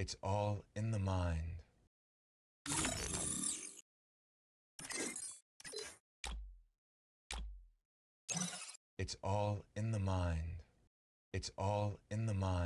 It's all in the mind. It's all in the mind. It's all in the mind.